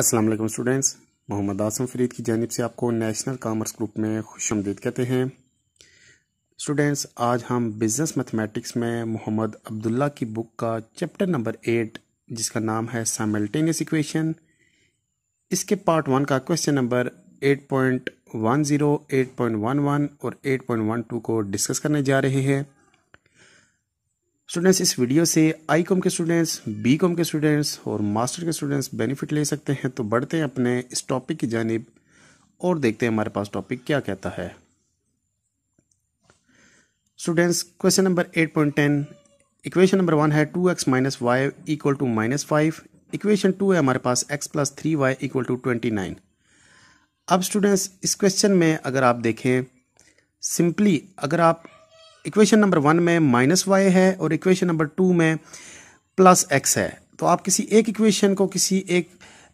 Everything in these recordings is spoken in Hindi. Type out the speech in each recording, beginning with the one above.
असलम स्टूडेंट्स मोहम्मद आसम फरीद की जानब से आपको नेशनल कामर्स ग्रुप में खुश आमदीद कहते हैं स्टूडेंट्स आज हम बिज़नेस मैथमेटिक्स में मोहम्मद अब्दुल्ला की बुक का चैप्टर नंबर एट जिसका नाम है सामल्टेनियस इक्वेशन इसके पार्ट वन का question number eight point one zero eight point one one और एट पॉइंट वन टू को डिस्कस करने जा रहे हैं स्टूडेंट्स इस वीडियो से आई कॉम के स्टूडेंट्स बी कॉम के स्टूडेंट्स और मास्टर के स्टूडेंट्स बेनिफिट ले सकते हैं तो बढ़ते हैं अपने इस टॉपिक की जानब और देखते हैं हमारे पास टॉपिक क्या कहता है students question number eight point ten equation number one है two x minus y equal to minus five equation two है हमारे पास x plus three y equal to twenty nine अब स्टूडेंट्स इस क्वेश्चन में अगर आप देखें सिंपली अगर आप इक्वेशन नंबर वन में माइनस वाई है और इक्वेशन नंबर टू में प्लस एक्स है तो आप किसी एक इक्वेशन को किसी एक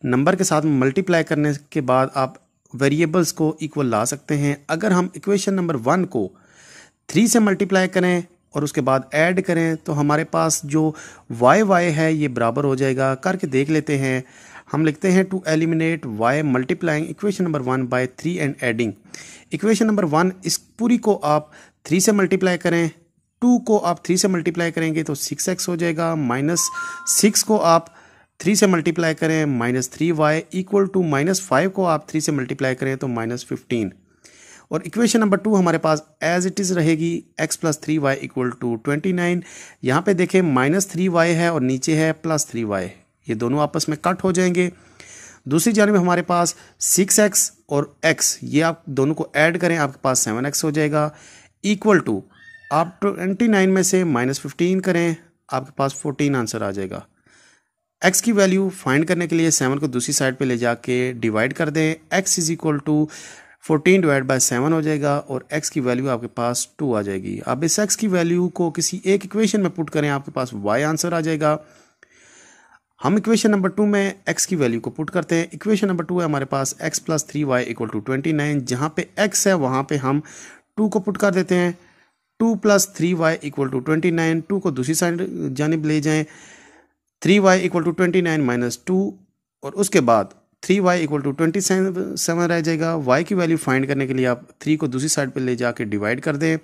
नंबर के साथ मल्टीप्लाई करने के बाद आप वेरिएबल्स को इक्वल ला सकते हैं अगर हम इक्वेशन नंबर वन को थ्री से मल्टीप्लाई करें और उसके बाद ऐड करें तो हमारे पास जो वाई वाई है ये बराबर हो जाएगा करके देख लेते हैं हम लिखते हैं to eliminate y multiplying equation number one by three and adding equation number one इस पूरी को आप थ्री से मल्टीप्लाई करें टू को आप थ्री से मल्टीप्लाई करेंगे तो सिक्स एक्स हो जाएगा माइनस सिक्स को आप थ्री से मल्टीप्लाई करें minus three y equal to minus five को आप थ्री से मल्टीप्लाई करें तो माइनस फिफ्टीन और इक्वेशन नंबर टू हमारे पास एज इट इज़ रहेगी x plus three y equal to twenty nine यहाँ पर देखें माइनस थ्री वाई है और नीचे है प्लस थ्री वाई ये दोनों आपस में कट हो जाएंगे दूसरी जानब हमारे पास सिक्स एक्स और एक्स ये आप दोनों को ऐड करें आपके पास सेवन एक्स हो जाएगा इक्वल टू आप ट्वेंटी नाइन में से माइनस फिफ्टीन करें आपके पास फोर्टीन आंसर आ जाएगा एक्स की वैल्यू फाइंड करने के लिए सेवन को दूसरी साइड पे ले जाके डिवाइड कर दें x is equal to fourteen divide by seven हो जाएगा और एक्स की वैल्यू आपके पास टू आ जाएगी अब इस एक्स की वैल्यू को किसी एक इक्वेशन में पुट करें आपके पास वाई आंसर आ जाएगा हम इक्वेशन नंबर टू में एक्स की वैल्यू को पुट करते हैं इक्वेशन नंबर टू है हमारे पास x plus three y equal to twenty nine जहाँ पे एक्स है वहाँ पे हम टू को पुट कर देते हैं two plus three y equal to twenty nine two को दूसरी साइड जानब ले जाएं three y equal to twenty nine minus two और उसके बाद three y equal to twenty seven रह जाएगा वाई की वैल्यू फाइंड करने के लिए आप थ्री को दूसरी साइड पर ले जाके डिवाइड कर दें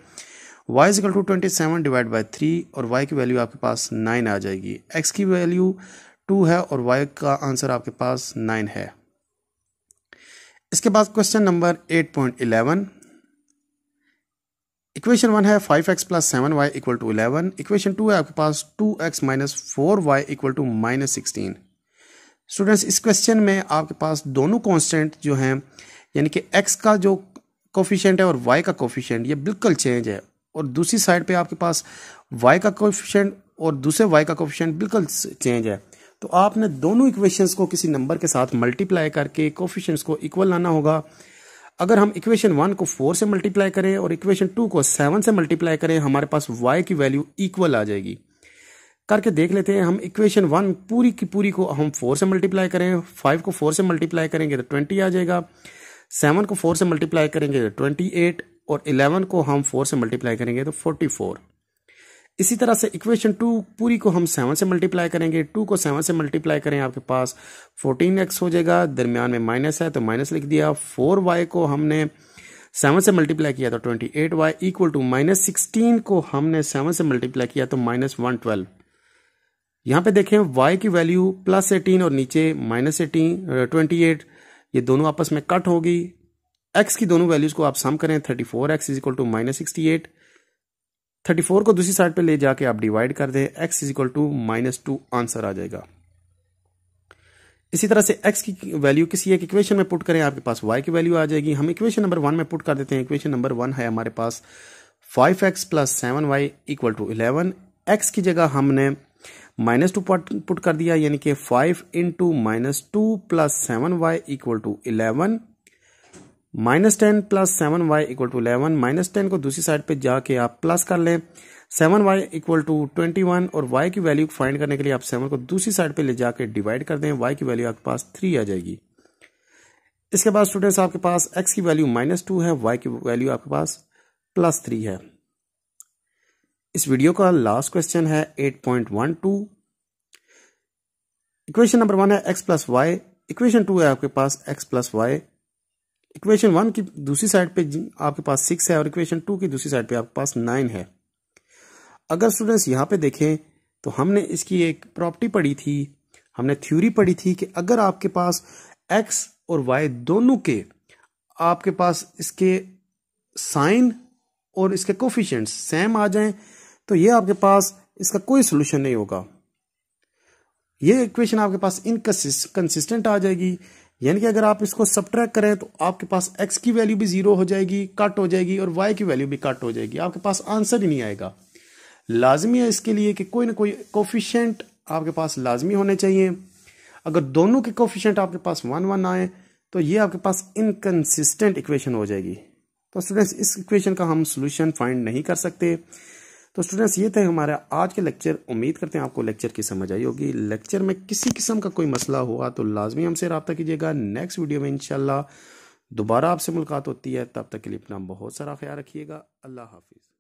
y equal to twenty seven divide by three और वाई की वैल्यू आपके पास नाइन आ जाएगी एक्स की वैल्यू टू है और वाई का आंसर आपके पास नाइन है इसके बाद question number eight point eleven equation one है five x plus seven y equal to eleven equation two है आपके पास two x minus four y equal to minus sixteen students इस क्वेश्चन में आपके पास दोनों कांस्टेंट जो हैं यानी कि एक्स का जो कोफिशेंट है और वाई का कोफिशेंट ये बिल्कुल चेंज है और दूसरी साइड पे आपके पास वाई का कोफिशेंट और दूसरे वाई का कोफिशेंट बिल्कुल चेंज है तो आपने दोनों इक्वेशंस को किसी नंबर के साथ मल्टीप्लाई करके कोफिशंस को इक्वल लाना होगा अगर हम इक्वेशन वन को फोर से मल्टीप्लाई करें और इक्वेशन टू को सेवन से मल्टीप्लाई करें हमारे पास वाई की वैल्यू इक्वल आ जाएगी करके देख लेते हैं हम इक्वेशन वन पूरी की पूरी को हम फोर से मल्टीप्लाई करें फाइव को फोर से मल्टीप्लाई करेंगे तो ट्वेंटी आ जाएगा सेवन को फोर से मल्टीप्लाई करेंगे तो ट्वेंटी एट और इलेवन को हम फोर से मल्टीप्लाई करेंगे तो फोर्टी फोर इसी तरह से इक्वेशन टू पूरी को हम सेवन से मल्टीप्लाई करेंगे टू को सेवन से मल्टीप्लाई करें आपके पास फोर्टीन एक्स हो जाएगा दरमियान में माइनस है तो माइनस लिख दिया फोर वाई को हमने सेवन से मल्टीप्लाई किया तो twenty eight y equal to minus sixteen को हमने सेवन से मल्टीप्लाई किया तो माइनस वन ट्वेल्व यहां पर देखें वाई की वैल्यू प्लस एटीन और नीचे माइनस एटीन ट्वेंटी एट ये दोनों आपस में कट होगी एक्स की दोनों वैल्यूज को आप सम करें thirty four x is equal to minus sixty eight thirty four को दूसरी साइड पे ले जाके आप डिवाइड कर दें x is equal to minus two answer आ जाएगा इसी तरह से एक्स की वैल्यू किसी एक इक्वेशन में पुट करें आपके पास वाई की वैल्यू आ जाएगी हम इक्वेशन नंबर वन में पुट कर देते हैं इक्वेशन नंबर वन है हमारे पास five x plus seven y equal to eleven x की जगह हमने माइनस टू पुट कर दिया यानी कि five into minus two plus seven y equal to eleven minus ten plus seven y equal to eleven minus ten को दूसरी साइड पे जाके आप प्लस कर लें seven y equal to twenty one और वाई की वैल्यू फाइंड करने के लिए आप सेवन को दूसरी साइड पे ले जाके डिवाइड कर दें वाई की वैल्यू आपके पास थ्री आ जाएगी इसके बाद स्टूडेंट्स आपके पास एक्स की वैल्यू माइनस टू है वाई की वैल्यू आपके पास प्लस थ्री है इस वीडियो का लास्ट क्वेश्चन है eight point one two equation number one है x plus y equation two है आपके पास x plus y equation one की दूसरी साइड पे आपके पास सिक्स है और इक्वेशन टू की दूसरी साइड पे आपके पास नाइन है अगर स्टूडेंट्स यहाँ पे देखें तो हमने इसकी एक प्रॉपर्टी पढ़ी थी हमने थ्योरी पढ़ी थी कि अगर आपके पास एक्स और वाई दोनों के आपके पास इसके साइन और इसके कोफिशेंट सेम आ जाएं तो ये आपके पास इसका कोई सोल्यूशन नहीं होगा ये इक्वेशन आपके पास कंसिस्टेंट आ जाएगी यानी कि अगर आप इसको सब्ट्रैक्ट करें तो आपके पास एक्स की वैल्यू भी जीरो हो जाएगी कट हो जाएगी और वाई की वैल्यू भी कट हो जाएगी आपके पास आंसर ही नहीं आएगा लाजमी है इसके लिए कि कोई ना कोई कोफिशेंट आपके पास लाजमी होने चाहिए अगर दोनों के कोफिशेंट आपके पास वन वन आए तो ये आपके पास इनकन्सिस्टेंट इक्वेशन हो जाएगी तो स्टूडेंट्स इस इक्वेशन का हम सोल्यूशन फाइंड नहीं कर सकते तो स्टूडेंट्स ये थे हमारा आज के लेक्चर उम्मीद करते हैं आपको लेक्चर की समझ आई होगी लेक्चर में किसी किस्म का कोई मसला हुआ तो लाजमी हमसे रबता कीजिएगा नेक्स्ट वीडियो में इनशाला दोबारा आपसे मुलाकात होती है तब तक के लिए अपना बहुत सारा ख्याल रखिएगा अल्लाह हाफिज़